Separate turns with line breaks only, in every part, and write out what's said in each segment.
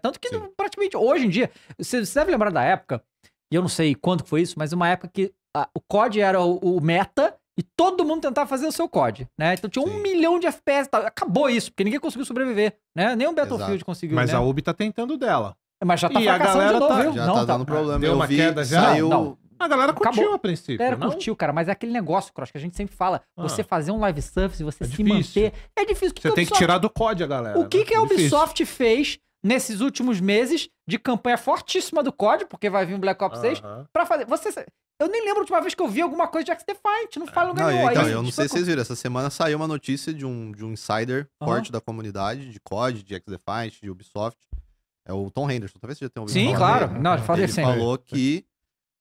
Tanto que Sim. praticamente hoje em dia, você, você deve lembrar da época, e eu não sei quanto foi isso, mas uma época que a, o COD era o, o, meta e todo mundo tentava fazer o seu COD, né? Então tinha Sim. um milhão de FPS e tal. Acabou isso, porque ninguém conseguiu sobreviver, né? Nem o Battlefield Exato. conseguiu. Mas né? a ubi tá tentando dela. Mas já tá e fracassando a galera tá, novo, tá, viu? Já não, tá, tá dando problema. Deu eu uma vi, queda já. Saiu... Não. A galera curtiu Acabou. a princípio. A galera não? curtiu, cara, mas é aquele negócio, Cross, que a gente sempre fala. Ah. Você fazer um live service, você é se difícil. manter. É difícil. Que você que tem que tirar do código, galera. O que, né? que a é Ubisoft fez nesses últimos meses de campanha fortíssima do COD, porque vai vir o Black Ops 6, uhum. pra fazer. Você. Eu nem lembro a última vez que eu vi alguma coisa de Axe Defiant, não fala é. lugar nenhum. Então, eu não sei se vocês
viram, essa semana saiu uma notícia de um, de um insider uhum. forte da comunidade, de COD, de Axe Defiant, de Ubisoft. É o Tom Henderson, talvez você já tenha ouvido Sim, claro. Não, falei Ele falou que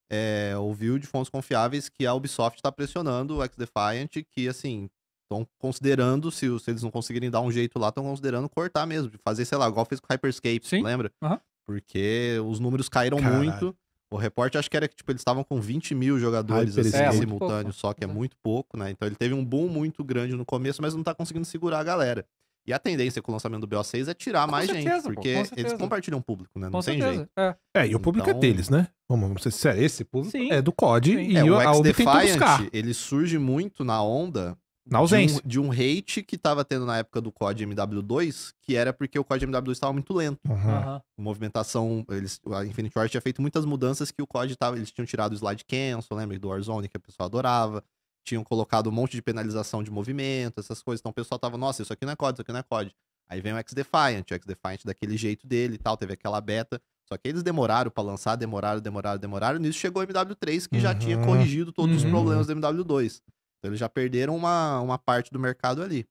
é, ouviu de fontes confiáveis que a Ubisoft está pressionando o X-Defiant, que assim, Estão considerando, se, se, eles não conseguirem dar um jeito lá, estão considerando cortar mesmo. Fazer, sei lá, igual fez com o Hyperscape, Sim. lembra? Uhum. Porque os números caíram Caralho. muito. O reporte acho que era que tipo, eles estavam com 20 mil jogadores assim, é, simultâneos, só que é muito pouco, né? Então ele teve um boom muito grande no começo, mas não tá conseguindo segurar a galera. E a tendência com o lançamento do BO6 é tirar com mais certeza, gente, porque pô, eles compartilham público, né? Não com tem certeza, jeito. É. é. e o público é então... é deles, né?
Vamos, vamos ser sério, esse público Sim. é do COD Sim. e é, o, o X-Defiant,
ele surge muito na onda na ausência. De um, de um hate que tava tendo na época do COD MW2, que era porque o COD MW2 estava muito lento. Uhum. Uhum. Movimentação, eles, a Infinity Ward tinha feito muitas mudanças que o COD tava, eles tinham tirado o slide cancel, lembra do Warzone que a pessoa adorava, tinham colocado um monte de penalização de movimento, essas coisas. Então o pessoal tava, nossa, isso aqui não é COD, isso aqui não é COD. Aí vem o X-Defiant, o X-Defiant daquele jeito dele e tal, teve aquela beta. Só que eles demoraram para lançar, demoraram, demoraram, demoraram. Nisso chegou o MW3, que uhum. já tinha corrigido todos uhum. os problemas do MW2. Então, eles já perderam uma, uma parte do mercado ali.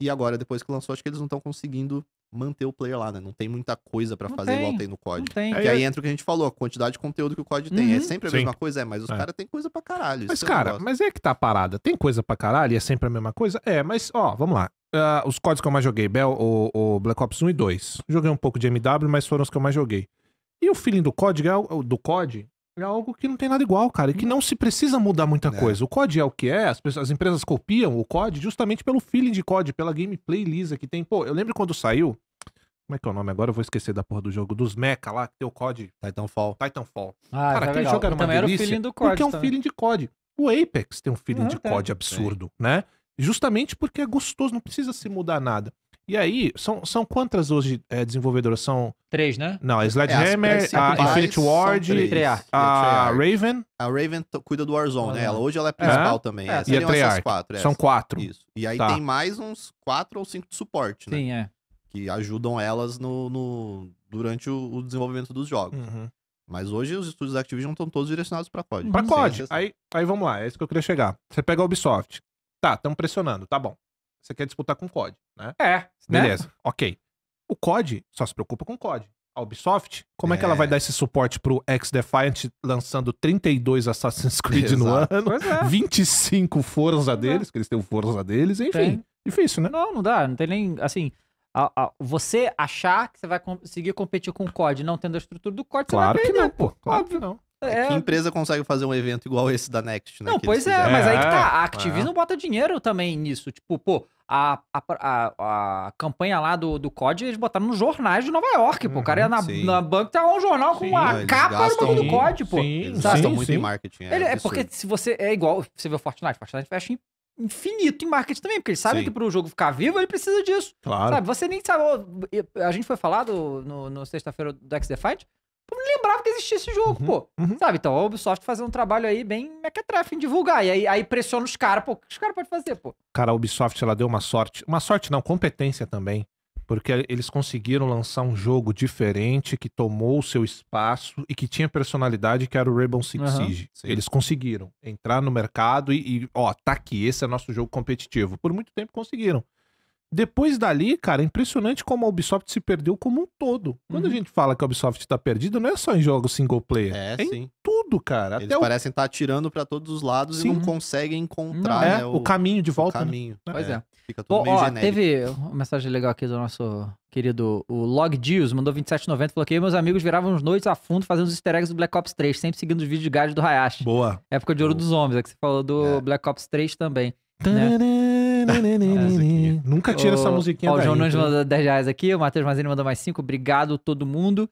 E agora, depois que lançou, acho que eles não estão conseguindo manter o player lá, né? Não tem muita coisa para fazer tem, igual tem no COD. Não tem. E aí é, é. entra o que a gente falou, a quantidade de conteúdo que o COD uhum. tem. É uhum. sempre a Sim. mesma coisa, é, mas os é. caras têm coisa pra caralho. Mas, cara,
mas é que tá a parada. Tem coisa pra caralho e é sempre a mesma coisa? É, mas, ó, vamos lá. Uh, os códigos que eu mais joguei, Bell, o, o, Black Ops 1 e 2. Joguei um pouco de MW, mas foram os que eu mais joguei. E o feeling do COD, do COD é algo que não tem nada igual, cara, e que não se precisa mudar muita é. coisa. O COD é o que é, as, pessoas, as empresas copiam o COD justamente pelo feeling de COD, pela gameplay lisa que tem. Pô, eu lembro quando saiu. Como é que é o nome agora? Eu vou esquecer da porra do jogo. Dos mecha lá, que tem o COD. Titanfall. Titanfall. Ah, cara, tá aquele jogo era uma delícia. Era o feeling do COD, porque é um também. feeling de COD. O Apex tem um feeling ah, de tá. absurdo, né? Justamente porque é gostoso, não precisa se mudar nada. E aí, são, são quantas hoje é, desenvolvedoras? São.
Três, né? Não, a Sledgehammer, é, a Infinite Ward, a Raven. A Raven cuida do Warzone, né? Ela, hoje ela é principal é. também. É, e a Treyarch. Quatro, são quatro. Isso. E aí tá. tem mais uns quatro ou cinco de suporte, né? Sim, é. Que ajudam elas no, no durante o, o, desenvolvimento dos jogos. Uhum. Mas hoje os estúdios da Activision estão todos direcionados para COD. Para
COD. Aí, aí vamos lá, é isso que eu queria chegar. Você pega a Ubisoft. Tá, estamos pressionando, tá bom. Você quer disputar com o COD, né? É. Né? Beleza, né? ok. O COD só se preocupa com o COD. A Ubisoft, como é. é, que ela vai é. dar esse suporte pro X-Defiant lançando 32 Assassin's Creed Exato. no ano, é. 25 Forza é. deles, que eles têm o Forza deles, enfim. Tem.
Difícil, né? Não, não dá, não tem nem, assim, a, a, você achar que você vai conseguir competir com o COD não tendo a estrutura do COD, claro você vai perder, que não, pô. Né? Claro óbvio. que não. É. Que
empresa consegue fazer um evento igual esse da Next, né? Não, pois é, mas aí que tá. É, a é. Activision é.
bota dinheiro também nisso. Tipo, pô, a, a, a, a campanha lá do, do COD, eles botaram nos jornais de Nova York, pô. o cara ia uhum, na, sim. na banca tá um jornal sim, com a capa gastam, no do COD, pô. Sim, eles gastam muito sim. em marketing. É, Ele, é porque se você. É igual. Você vê o Fortnite, Fortnite fecha em infinito em marketing também, porque ele sabe Sim. que pro jogo ficar vivo ele precisa disso. Claro. Sabe? Você nem sabe. A gente foi falado no, no sexta-feira do X Defiant eu não lembrava que existia esse jogo, uhum, pô. Uhum. Sabe? Então a Ubisoft fazendo um trabalho aí bem mequetrefe em divulgar. E aí, aí pressiona os caras, pô. O que os caras podem fazer, pô?
Cara, a Ubisoft, ela deu uma sorte. Uma sorte não, competência também. Porque eles conseguiram lançar um jogo diferente, que tomou o seu espaço e que tinha personalidade, que era o Rainbow Six uhum, Siege. Sim. Eles conseguiram entrar no mercado e, e, ó, tá aqui, esse é nosso jogo competitivo. Por muito tempo conseguiram depois dali, cara, é impressionante como a Ubisoft se perdeu como um todo. Quando uhum. a gente fala que a Ubisoft tá perdida, não é só em jogos single player. É, é sim. em tudo, cara. Eles Até parecem
estar o... tá atirando para todos os lados sim. e não conseguem encontrar não, é, né, o... o... caminho de volta. O né? caminho. Né? Pois é. é.
Fica tudo meio ó, genérico. Teve uma mensagem legal aqui do nosso querido o Log Deals, mandou 27,90, falou que meus amigos viravam as noites a fundo fazendo os easter eggs do Black Ops 3, sempre seguindo os vídeos de gás do Hayashi. Boa. Época de ouro Boa. dos homens, é que você falou do é. Black Ops 3 também. Né? Nunca tira essa musiquinha Ó, o João Nunes mandou 10 reais aqui, o Matheus Mazini mandou mais 5, obrigado todo mundo.